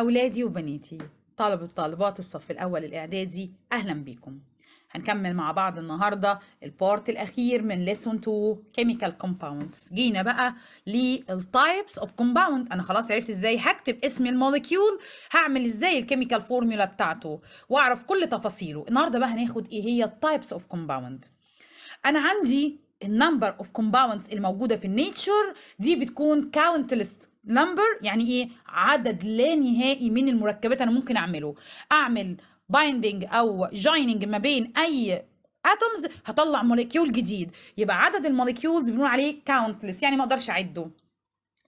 أولادي وبناتي طالب الطالبات الصف الأول الإعدادي أهلا بيكم هنكمل مع بعض النهاردة البارت الأخير من lesson 2 chemical compounds جينا بقى types of compound أنا خلاص عرفت إزاي هكتب اسم الموليكيول هعمل إزاي الكيميكال فورميولا بتاعته وأعرف كل تفاصيله النهاردة بقى هناخد إيه هي التايبس of compound أنا عندي النمبر اوف كومباوندز الموجوده في النيتشر دي بتكون كاونتلس نمبر يعني ايه عدد لا نهائي من المركبات انا ممكن اعمله اعمل بايندنج او جايننج ما بين اي اتومز هطلع موليكيول جديد يبقى عدد الموليكيولز بنقول عليه كاونتلس يعني ما اقدرش اعده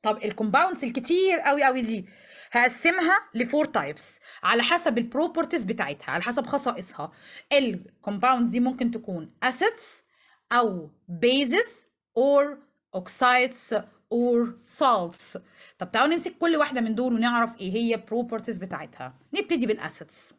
طب الكومباوندز الكتير قوي قوي دي هقسمها لفور تايبس على حسب البروبرتيز بتاعتها على حسب خصائصها الكومباوندز دي ممكن تكون اسيدز او بيزز اور اوكسايدز or salts طب تعالوا نمسك كل واحدة من دول ونعرف ايه هي البروبرتيز بتاعتها نبتدي بالاسيتس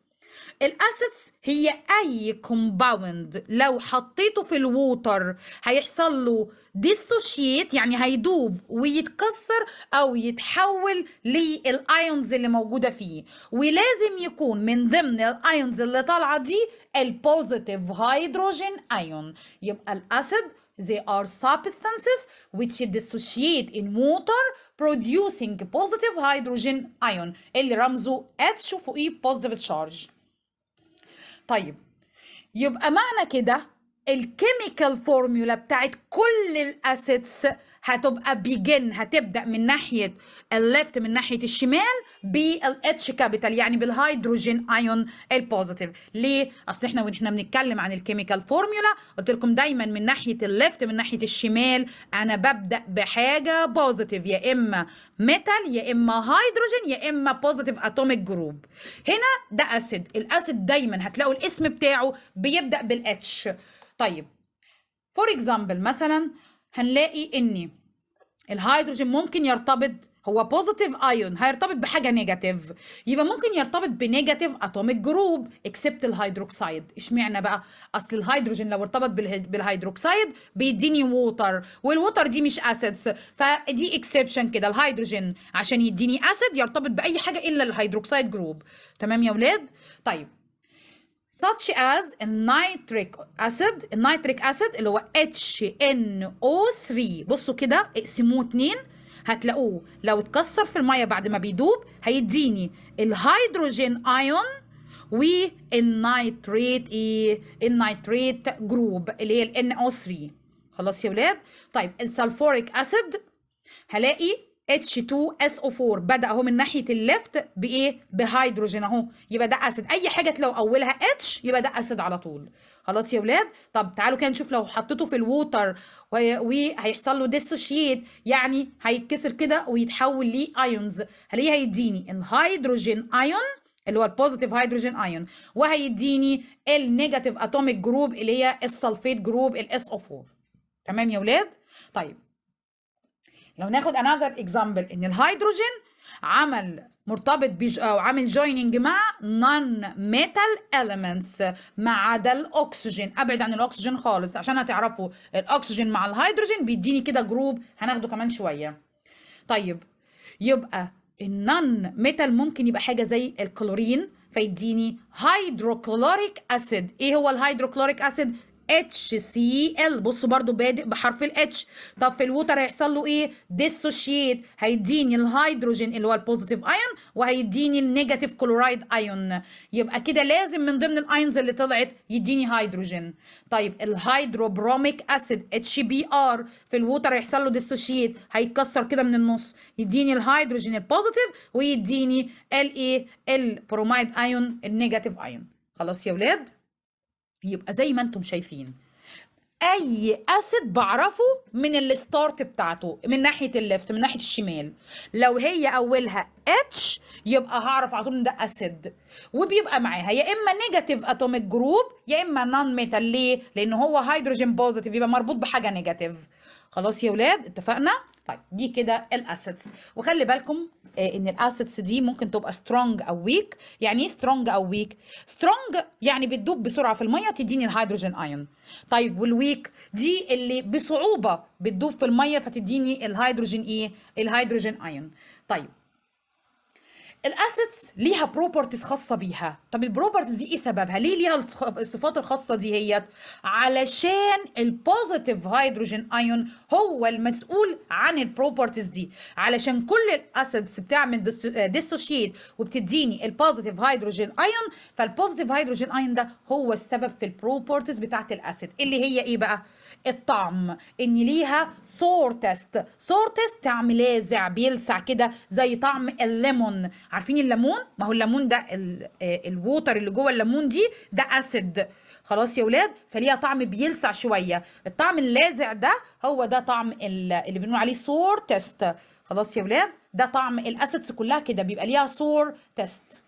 الاسيتس هي اي كومباوند لو حطيته في الووتر هيحصل له ديسوشيت يعني هيدوب ويتكسر او يتحول للايونز اللي موجوده فيه ولازم يكون من ضمن الايونز اللي طالعه دي البوزيتيف هيدروجين ايون يبقى الاسيد They are substances which dissociate in water producing positive hydrogen ion اللي رمزه H فوقيه positive charge. طيب يبقى معنى كده الكيميكال formula بتاعت كل الاسيتس هتبقى بيجن هتبدا من ناحيه الليفت من ناحيه الشمال بالاتش كابيتال يعني بالهيدروجين ايون البوزيتيف ليه اصل احنا واحنا بنتكلم عن الكيميكال فورمولا قلت لكم دايما من ناحيه الليفت من ناحيه الشمال انا ببدا بحاجه بوزيتيف يا اما ميتال يا اما هيدروجين يا اما بوزيتيف اتوميك جروب هنا ده اسيد الاسيد دايما هتلاقوا الاسم بتاعه بيبدا بالاتش طيب فور اكزامبل مثلا هنلاقي ان الهيدروجين ممكن يرتبط هو بوزيتيف ايون هيرتبط بحاجه نيجاتيف يبقى ممكن يرتبط بنيجاتيف اتوميك جروب اكسبت الهيدروكسيد اشمعنى بقى اصل الهيدروجين لو ارتبط بالهيدروكسيد بيديني ووتر والووتر دي مش اسيدز فدي اكسبشن كده الهيدروجين عشان يديني اسيد يرتبط باي حاجه الا الهيدروكسيد جروب تمام يا ولاد طيب such as النيتريك acid النيتريك acid اللي هو HNO3 بصوا كده اقسموه اتنين هتلاقوه لو اتكسر في الميه بعد ما بيدوب هيديني الهيدروجين ايون والنيتريت ايه النيتريت جروب اللي هي ال NO3 خلاص يا ولاد طيب السلفوريك اسيد هلاقي H2SO4 بدأ اهو من ناحية الليفت بإيه؟ بهيدروجين اهو يبقى ده أسيد أي حاجة لو أولها H يبقى ده أسيد على طول خلاص يا ولاد طب تعالوا كده نشوف لو حطيته في الووتر وهيحصل له ديسوشيت يعني هيتكسر كده ويتحول هل ليه هيديني الهيدروجين أيون اللي هو البوزيتيف هيدروجين ايون وهيديني النيجاتيف اتوميك جروب اللي هي السلفيت جروب الاس او 4 تمام يا ولاد طيب لو ناخد انذر اكزامبل ان الهيدروجين عمل مرتبط بج... او عامل جويننج مع نون ميتال elements ما عدا الاكسجين ابعد عن الاكسجين خالص عشان هتعرفوا الاكسجين مع الهيدروجين بيديني كده جروب هناخده كمان شويه طيب يبقى النون ميتال ممكن يبقى حاجه زي الكلورين فيديني هيدروكلوريك اسيد ايه هو الهيدروكلوريك اسيد اتش سي ال بصوا برضو بادئ بحرف الاتش طب في الووتر هيحصل له ايه ديسوشيت هيديني الهيدروجين اللي هو البوزيتيف ايون وهيديني النيجاتيف كلورايد ايون يبقى كده لازم من ضمن الايونز اللي طلعت يديني هيدروجين طيب الهيدروبروميك اسيد اتش بي ار في الووتر هيحصل له ديسوشيت هيتكسر كده من النص يديني الهيدروجين البوزيتيف ويديني الايه البرومايد ايون النيجاتيف ايون خلاص يا ولاد يبقى زي ما انتم شايفين اي اسيد بعرفه من الستارت بتاعته من ناحيه الليفت من ناحيه الشمال لو هي اولها اتش يبقى هعرف على طول ان ده اسيد وبيبقى معاها يا اما نيجاتيف اتوميك جروب يا اما نون ميتال ليه لان هو هيدروجين بوزيتيف يبقى مربوط بحاجه نيجاتيف خلاص يا ولاد اتفقنا طيب دي كده الاسيتس وخلي بالكم آه، ان الاسيتس دي ممكن تبقى سترونج او ويك يعني ايه سترونج او ويك سترونج يعني بتدوب بسرعه في الميه تديني الهيدروجين ايون طيب والويك دي اللي بصعوبه بتدوب في الميه فتديني الهيدروجين ايه الهيدروجين ايون طيب الاسيتس ليها بروبرتيز خاصه بيها طب البروبرتيز دي ايه سببها ليه ليها الصفات الخاصه دي هيت علشان البوزيتيف هيدروجين ايون هو المسؤول عن البروبرتيز دي علشان كل الاسيتس بتعمل ديسوشيت وبتديني البوزيتيف هيدروجين ايون فالبوزيتيف هيدروجين ايون ده هو السبب في البروبرتيز بتاعه الاسيد اللي هي ايه بقى الطعم ان ليها سور تيست سور تيست طعم لاذع بيلسع كده زي طعم الليمون عارفين الليمون ما هو الليمون ده آه، الووتر اللي جوه الليمون دي ده اسيد خلاص يا ولاد فليها طعم بيلسع شويه الطعم اللاذع ده هو ده طعم اللي بنقول عليه سور تيست خلاص يا ولاد ده طعم الاسيدس كلها كده بيبقى ليها سور تيست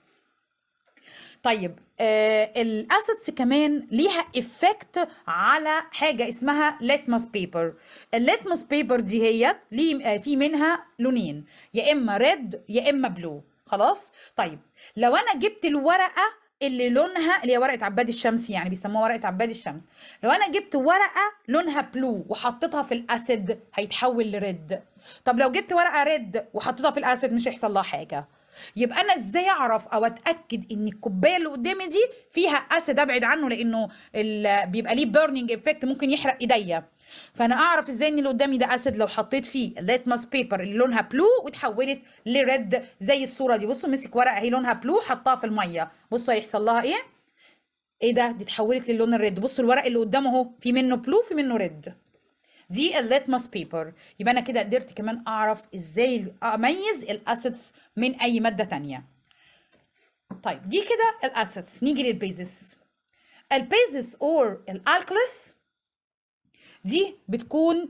طيب آه الاسيدز كمان ليها افكت على حاجه اسمها ليتمس بيبر الليتمس بيبر دي هي ليه آه، في منها لونين يا اما ريد يا اما بلو خلاص طيب لو انا جبت الورقه اللي لونها اللي هي ورقه عباد الشمس يعني بيسموها ورقه عباد الشمس لو انا جبت ورقه لونها بلو وحطيتها في الاسيد هيتحول لريد طب لو جبت ورقه ريد وحطيتها في الاسيد مش هيحصل لها حاجه يبقى انا ازاي اعرف او اتاكد ان الكوبايه اللي قدامي دي فيها اسيد ابعد عنه لانه بيبقى ليه بيرنينج افكت ممكن يحرق ايديا فانا اعرف ازاي ان اللي قدامي ده اسيد لو حطيت فيه ليتماس بيبر اللي لونها بلو وتحولت لريد زي الصوره دي بصوا مسك ورقه اهي لونها بلو حطها في الميه بصوا هيحصل لها ايه ايه ده دي اتحولت للون الريد بصوا الورق اللي قدامه اهو في منه بلو في منه ريد دي الليتمس بيبر يبقى انا كده قدرت كمان اعرف ازاي اميز الاسيتس من اي ماده ثانيه طيب دي كده الاسيتس نيجي للبيزس البيزس اور الالكلس دي بتكون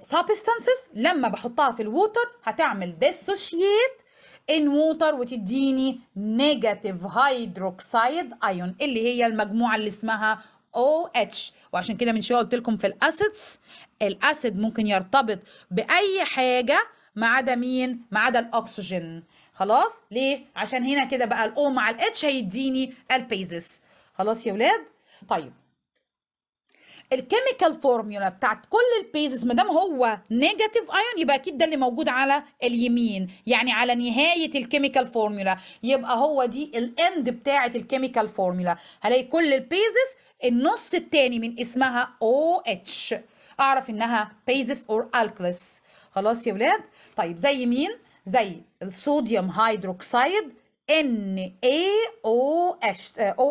سبستانسز آه، لما بحطها في الووتر هتعمل ديسوشيت ان ووتر وتديني نيجاتيف هيدروكسيد ايون اللي هي المجموعه اللي اسمها او اتش وعشان كده من شويه قلت لكم في الاسيدز الاسيد ممكن يرتبط باي حاجه ما عدا مين ما عدا الاكسجين خلاص ليه عشان هنا كده بقى الاو مع الاتش هيديني البيزس خلاص يا ولاد طيب الكيميكال فورميولا بتاعت كل البيزز ما دام هو نيجاتيف ايون يبقى اكيد ده اللي موجود على اليمين يعني على نهايه الكيميكال فورميولا يبقى هو دي الاند بتاعت الكيميكال فورميولا هلاقي كل البيزز النص التاني من اسمها او اتش اعرف انها بيزس اور الكلس خلاص يا ولاد طيب زي مين زي الصوديوم هيدروكسيد او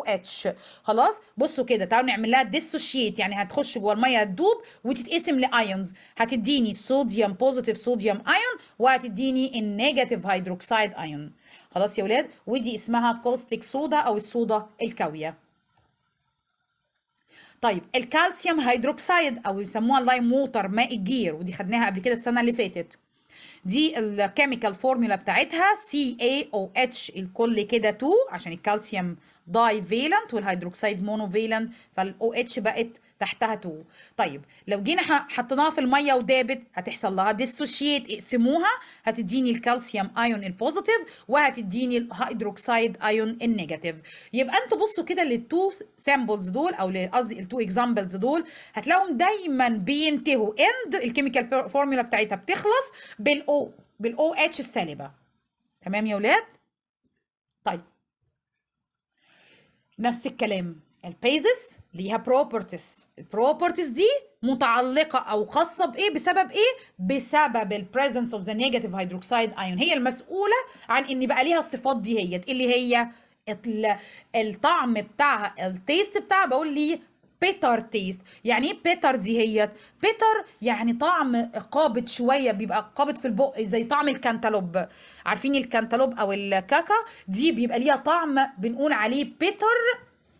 اتش خلاص بصوا كده تعالوا نعمل لها ديسوشيت يعني هتخش جوه الميه هتدوب وتتقسم لايونز هتديني صوديوم بوزيتيف صوديوم ايون وهتديني النيجاتيف هيدروكسيد ايون خلاص يا ولاد ودي اسمها كوستيك صودا او الصودا الكاويه طيب الكالسيوم هيدروكسيد او يسموها اللايم ووتر ماء الجير ودي خدناها قبل كده السنه اللي فاتت دي الكيميكال فورمولا بتاعتها CaOH الكل كده 2 عشان الكالسيوم داي فيلنت والهيدروكسيد مونو فيلنت فال OH بقت تحتها تو طيب لو جينا حطيناها في الميه ودابت هتحصل لها ديسوشيت اقسموها هتديني الكالسيوم ايون البوزيتيف وهتديني الهيدروكسيد ايون النيجاتيف يبقى انتوا بصوا كده للتو سامبلز دول او قصدي التو اكزامبلز دول هتلاقيهم دايما بينتهوا اند الكيميكال فورمولا بتاعتها بتخلص بالاو بالاو اتش السالبه تمام يا ولاد طيب نفس الكلام البيزس ليها بروبرتيز البروبرتيز دي متعلقه او خاصه بايه بسبب ايه بسبب البريزنس اوف ذا نيجاتيف هيدروكسيد ايون هي المسؤوله عن ان بقى ليها الصفات دي هيت اللي هي الطعم بتاعها التيست بتاعها بقول ليه بيتر تيست يعني ايه بيتر دي هيت بيتر يعني طعم قابض شويه بيبقى قابض في البق زي طعم الكنتالوب عارفين الكنتالوب او الكاكا دي بيبقى ليها طعم بنقول عليه بيتر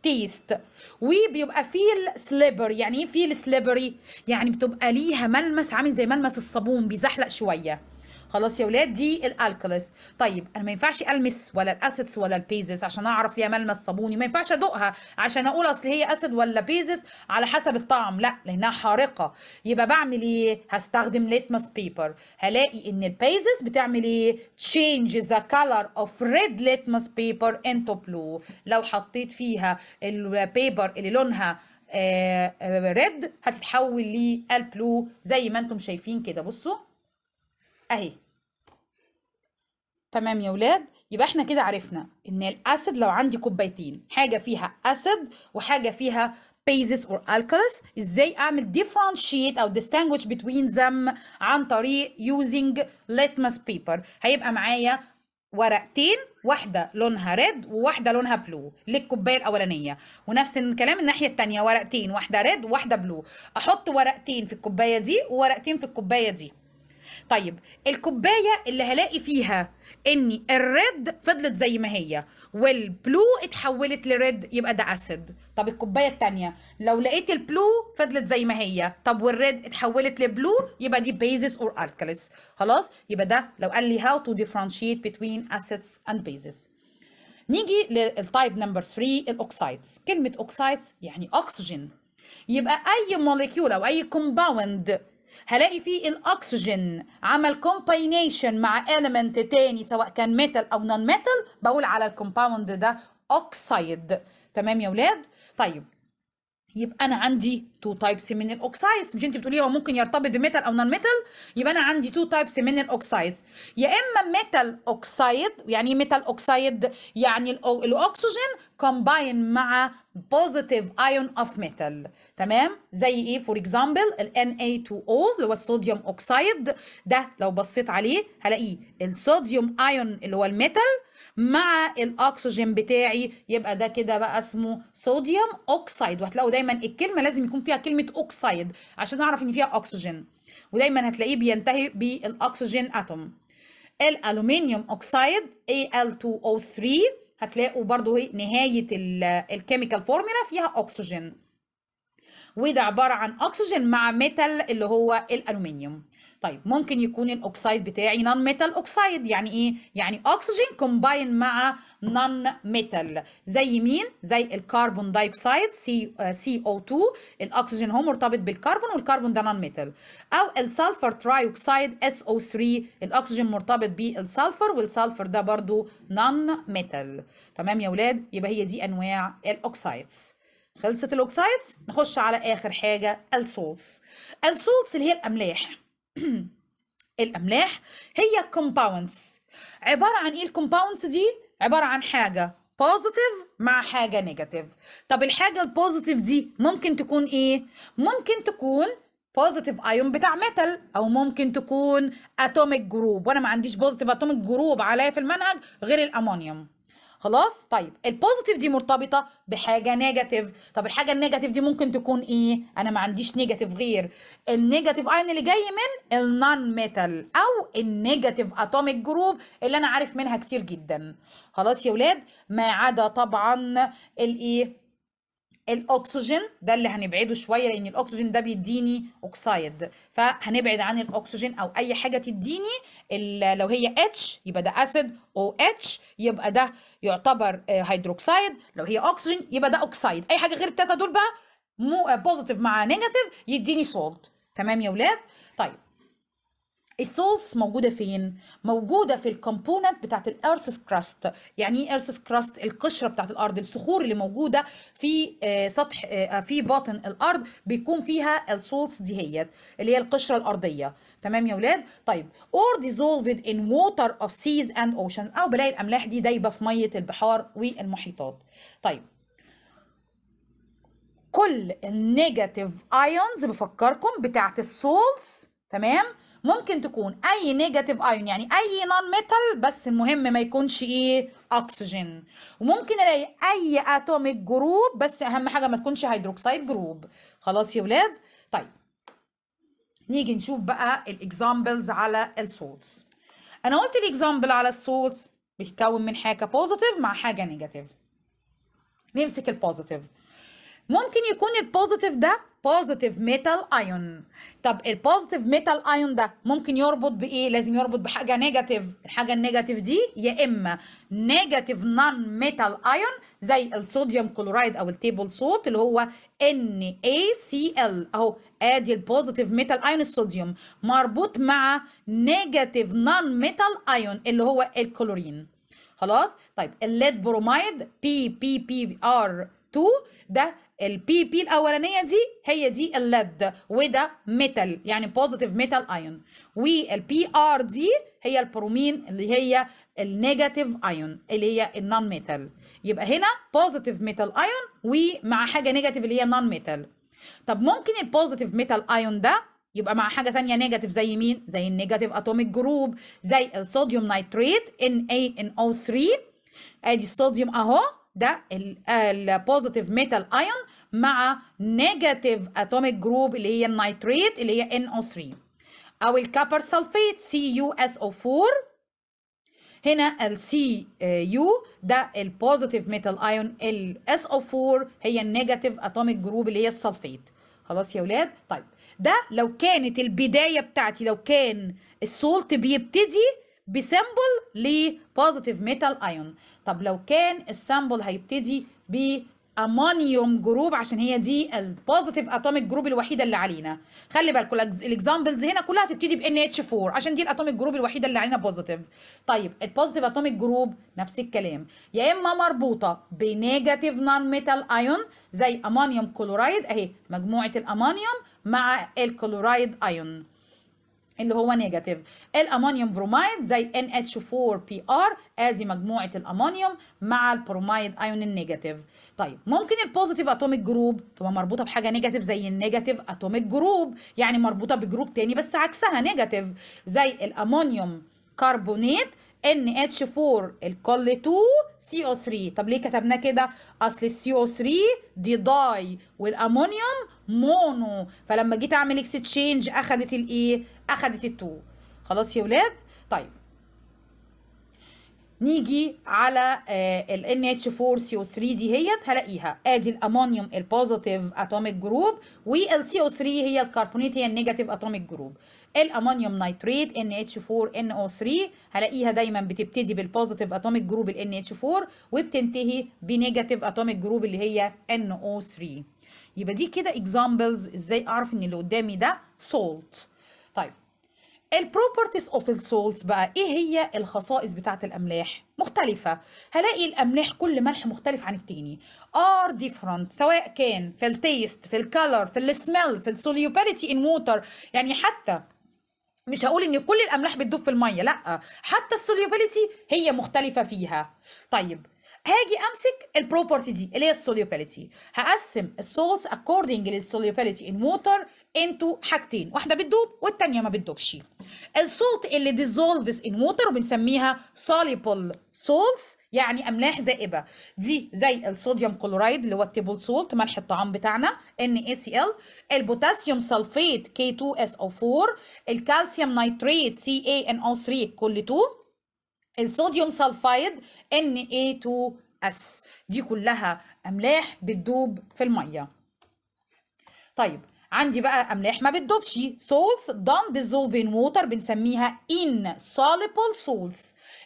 تيست وبيبقى فيل السليبر يعني ايه فيل سليبري يعني بتبقى ليها ملمس عامل زي ملمس الصابون بيزحلق شويه خلاص يا ولاد دي الالكاليز طيب انا ما ينفعش المس ولا الاسيدس ولا البيزز عشان اعرف ليها ملمس صابوني ما ينفعش ادوقها عشان اقول اصل هي اسيد ولا بيزز على حسب الطعم لا لانها حارقه يبقى بعمل ايه هستخدم ليتمس بيبر هلاقي ان البيزز بتعمل ايه تشينج ذا كلر اوف ريد ليتمس بيبر انتو بلو لو حطيت فيها البيبر اللي لونها ريد آه، آه، هتتحول للبلو زي ما انتم شايفين كده بصوا اهي تمام يا ولاد يبقى احنا كده عرفنا ان الاسيد لو عندي كوبايتين حاجه فيها اسيد وحاجه فيها بيزس اور الكالس ازاي اعمل ديفرنشيت او ديستنجويش بتوين ذم عن طريق يوزنج litmus بيبر هيبقى معايا ورقتين واحدة لونها ريد وواحدة لونها بلو للكوباية الأولانية ونفس الكلام الناحية التانية ورقتين واحدة ريد وواحدة بلو أحط ورقتين في الكوباية دي وورقتين في الكوباية دي طيب الكوبايه اللي هلاقي فيها ان الريد فضلت زي ما هي والبلو اتحولت لريد يبقى ده اسيد طب الكوبايه الثانيه لو لقيت البلو فضلت زي ما هي طب والريد اتحولت لبلو يبقى دي بيزز اور الكاليس خلاص يبقى ده لو قال لي هاو تو differentiate between acids and bases نيجي للتايب نمبر 3 الاوكسايدز كلمه اوكسايدز يعني اكسجين يبقى اي موليكيول او اي كومباوند هلاقي فيه الاكسجين عمل كومباينيشن مع اليمنت تاني سواء كان ميتال او نون ميتال بقول على الكومباوند ده اوكسايد تمام يا ولاد طيب يبقى انا عندي تو تايبس من الاوكسايدز مش انت بتقولي هو ممكن يرتبط بميتال او نون ميتال يبقى انا عندي تو تايبس من الاوكسايدز يا اما ميتال اوكسايد يعني ايه ميتال اوكسايد يعني الاكسجين كومباين مع بوزيتيف ايون اوف ميتال تمام زي ايه فور اكزامبل ال Na2O اللي هو الصوديوم اوكسايد ده لو بصيت عليه هلاقيه الصوديوم ايون اللي هو الميتال مع الاكسجين بتاعي يبقى ده كده بقى اسمه صوديوم اوكسايد وهتلاقوا دايما الكلمه لازم يكون فيها كلمه اوكسايد عشان نعرف ان فيها اكسجين ودايما هتلاقيه بينتهي بالاكسجين اتوم الالومنيوم اوكسايد Al2O3 هتلاقوا برضو ايه، نهاية الكيميكال فورميلا فيها أكسجين وده عبارة عن أكسجين مع ميتال اللي هو الألومنيوم طيب ممكن يكون الاوكسايد بتاعي نون ميتال اوكسايد يعني ايه يعني اكسجين كومباين مع نون ميتال زي مين زي الكربون دايوكسيد سي سي او 2 الاكسجين هو مرتبط بالكربون والكربون ده نون ميتال او السلفر ترايوكسيد اس او 3 الاكسجين مرتبط بالسلفر والسلفر ده برضو نون ميتال تمام يا ولاد يبقى هي دي انواع الاوكسايدز خلصت الاوكسايدز نخش على اخر حاجه السولز السولز اللي هي الاملاح الأملاح هي كومباوندز عبارة عن إيه الكومباوندز دي؟ عبارة عن حاجة بوزيتيف مع حاجة نيجاتيف طب الحاجة البوزيتيف دي ممكن تكون إيه؟ ممكن تكون بوزيتيف ايون بتاع ميتال او ممكن تكون اتوميك جروب وانا ما عنديش بوزيتيف اتوميك جروب عليا في المنهج غير الامونيوم خلاص طيب البوزيتيف دي مرتبطه بحاجه نيجاتيف طب الحاجه النيجاتيف دي ممكن تكون ايه انا ما عنديش نيجاتيف غير النيجاتيف اين اللي جاي من النون ميتال او النيجاتيف اتوميك جروب اللي انا عارف منها كتير جدا خلاص يا ولاد ما عدا طبعا الايه الاكسجين ده اللي هنبعده شويه لان الاكسجين ده بيديني اوكسايد فهنبعد عن الاكسجين او اي حاجه تديني لو هي اتش يبقى ده اسيد او اتش يبقى ده يعتبر هيدروكسايد آه، لو هي اكسجين يبقى ده اوكسايد اي حاجه غير الثلاثه دول بقى مو بوزيتيف آه، مع نيجاتيف يديني سولت تمام يا ولاد طيب السولس موجوده فين موجوده في الكومبوننت بتاعت الارث كراست يعني ايه ارث كراست القشره بتاعت الارض الصخور اللي موجوده في آه، سطح آه، في باطن الارض بيكون فيها السولس دي هيت اللي هي القشره الارضيه تمام يا ولاد طيب اور dissolved in water of seas and oceans او بلاقي الاملاح دي دايبه في ميه البحار والمحيطات طيب كل النيجاتيف ايونز بفكركم بتاعت السولز تمام ممكن تكون اي نيجاتيف ايون يعني اي نون ميتال بس المهم ما يكونش ايه اكسجين وممكن الاقي اي اتوميك جروب بس اهم حاجه ما تكونش هيدروكسيد جروب خلاص يا ولاد طيب نيجي نشوف بقى الاكزامبلز على السولز انا قلت الاكزامبل على السولز بيتكون من حاجه بوزيتيف مع حاجه نيجاتيف نمسك البوزيتيف ممكن يكون البوزيتيف ده بوزيتيف ميتال ايون طب البوزيتيف ميتال ايون ده ممكن يربط بايه لازم يربط بحاجه نيجاتيف الحاجه النيجاتيف دي يا اما نيجاتيف نون ميتال ايون زي الصوديوم كلورايد او التيبل صوت اللي هو NaCl اهو ادي البوزيتيف ميتال ايون الصوديوم مربوط مع نيجاتيف نون ميتال ايون اللي هو الكلورين خلاص طيب الليد برومايد بي بي بي ار 2 ده البي بي الاولانيه دي هي دي الليد وده ميتال يعني بوزيتيف ميتال ايون والبي ار دي هي البرومين اللي هي النيجاتيف ايون اللي هي النون ميتال يبقى هنا بوزيتيف ميتال ايون ومع حاجه نيجاتيف اللي هي نون ميتال طب ممكن البوزيتيف ميتال ايون ده يبقى مع حاجه ثانيه نيجاتيف زي مين زي النيجاتيف اتوميك جروب زي الصوديوم نايتريت ان اي ان او 3 ادي الصوديوم اهو ده البوزيتيف ميتال ايون مع نيجاتيف اتوميك جروب اللي هي النيتريت اللي هي NO3 او الكابر سلفيت CuSO4 هنا ال CU ده البوزيتيف ميتال ايون ال SO4 هي النيجاتيف اتوميك جروب اللي هي السلفيت خلاص يا ولاد طيب ده لو كانت البدايه بتاعتي لو كان السولت بيبتدي بسمبل لبوزيتيف ميتال ايون طب لو كان السمبل هيبتدي ب امونيوم جروب عشان هي دي البوزيتيف اتوميك جروب الوحيده اللي علينا خلي بالكوا الاكزامبلز هنا كلها هتبتدي ب nh 4 عشان دي الاتوميك جروب الوحيده اللي علينا بوزيتيف طيب البوزيتيف اتوميك جروب نفس الكلام يا اما مربوطه بنيجاتيف نون ميتال ايون زي امونيوم كلورايد اهي مجموعه الامونيوم مع الكلورايد ايون اللي هو نيجاتيف الامونيوم برومايد زي NH4PR ادي مجموعه الامونيوم مع البرومايد ايون النيجاتيف طيب ممكن البوزيتيف اتوميك جروب تبقى مربوطه بحاجه نيجاتيف زي النيجاتيف اتوميك جروب يعني مربوطه بجروب تاني بس عكسها نيجاتيف زي الامونيوم كربونات NH4 الكل 2 CO3 طب ليه كتبناه كده اصل السي او 3 دي داي والامونيوم مونو فلما جيت اعمل اكستشينج اخدت الايه اخدت التو خلاص يا ولاد طيب نيجي على آه، ال NH4CO3 دي هيت هلاقيها ادي الامونيوم البوزيتيف اتوميك جروب والسي او 3 هي الكربونيت هي النيجاتيف اتوميك جروب الامونيوم نايتريت NH4NO3 هلاقيها دايما بتبتدي بالبوزيتيف اتوميك جروب ال NH4 وبتنتهي بنيجاتيف اتوميك جروب اللي هي NO3 يبقى دي كده اكزامبلز ازاي اعرف ان اللي قدامي ده سولت طيب البروبرتيز اوف السولتس بقى ايه هي الخصائص بتاعه الاملاح مختلفه هلاقي الاملاح كل ملح مختلف عن التاني ار ديفرنت سواء كان في التيست في الكالر في السميل في السوليوبيليتي ان ووتر يعني حتى مش هقول ان كل الاملاح بتدوب في الميه لا حتى السوليوبيليتي هي مختلفه فيها طيب هاجي امسك البروبرتي دي اللي هي السوليوبيليتي هقسم السولتس اكوردنج للسوليوبيليتي ان ووتر انتو حاجتين واحده بتدوب والتانيه ما بتدوبش السولت اللي ديزولفز ان ووتر وبنسميها سوليبل سولتس يعني املاح ذائبه دي زي الصوديوم كلورايد اللي هو التيبل سولت ملح الطعام بتاعنا NaCl البوتاسيوم سلفيت K2SO4 الكالسيوم نيتريت CaNO3 كل 2 الصوديوم سلفايد Na2S دي كلها املاح بتدوب في الميه طيب عندي بقى املاح ما بتدوبش salts done dissolved water بنسميها insoluble salts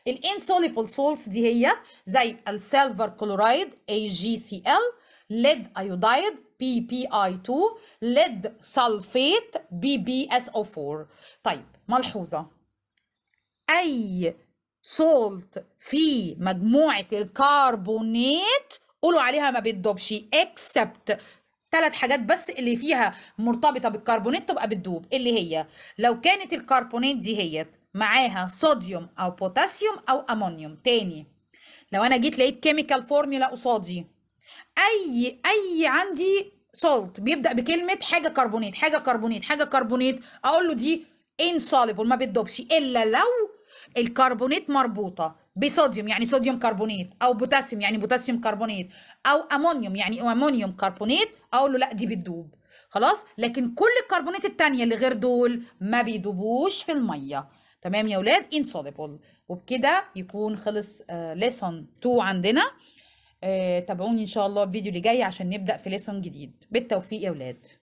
insoluble salts دي هي زي السيلفر كلورايد AgCl lead iodide PPI2 lead sulfate BBSO4 طيب ملحوظة أي سولت في مجموعة الكربونات قولوا عليها ما بتدوبش except ثلاث حاجات بس اللي فيها مرتبطه بالكربونات تبقى بتدوب اللي هي لو كانت الكربونات دي هي معاها صوديوم او بوتاسيوم او امونيوم تاني لو انا جيت لقيت كيميكال فورميولا قصادي اي اي عندي سولت بيبدا بكلمه حاجه كربونات حاجه كربونات حاجه كربونات اقول له دي انسوليبل ما بتدوبش الا لو الكربونات مربوطه بصوديوم يعني صوديوم كربونيت او بوتاسيوم يعني بوتاسيوم كربونيت او امونيوم يعني امونيوم كربونيت اقول له لا دي بتدوب خلاص لكن كل الكربونات التانية اللي غير دول ما بيدوبوش في الميه تمام يا ولاد insoluble وبكده يكون خلص ليسون آه، 2 عندنا آه، تابعوني ان شاء الله الفيديو اللي جاي عشان نبدا في ليسون جديد بالتوفيق يا ولاد